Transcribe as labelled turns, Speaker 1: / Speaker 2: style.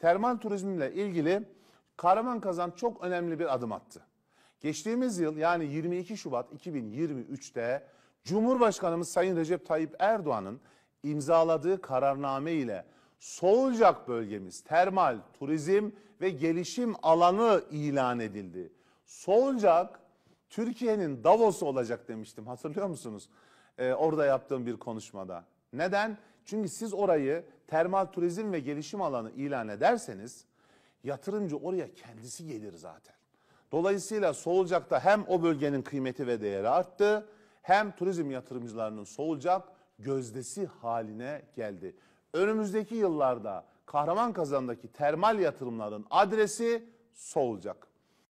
Speaker 1: termal turizmle ilgili Kahraman Kazan çok önemli bir adım attı. Geçtiğimiz yıl yani 22 Şubat 2023'te Cumhurbaşkanımız Sayın Recep Tayyip Erdoğan'ın imzaladığı kararname ile Solucak bölgemiz termal, turizm ve gelişim alanı ilan edildi. Solucak Türkiye'nin Davos'u olacak demiştim hatırlıyor musunuz? Ee, orada yaptığım bir konuşmada. Neden? Çünkü siz orayı termal turizm ve gelişim alanı ilan ederseniz yatırımcı oraya kendisi gelir zaten. Dolayısıyla Soğulcak'ta hem o bölgenin kıymeti ve değeri arttı hem turizm yatırımcılarının Soğulcak gözdesi haline geldi. Önümüzdeki yıllarda Kahraman Kazan'daki termal yatırımların adresi Soğulcak.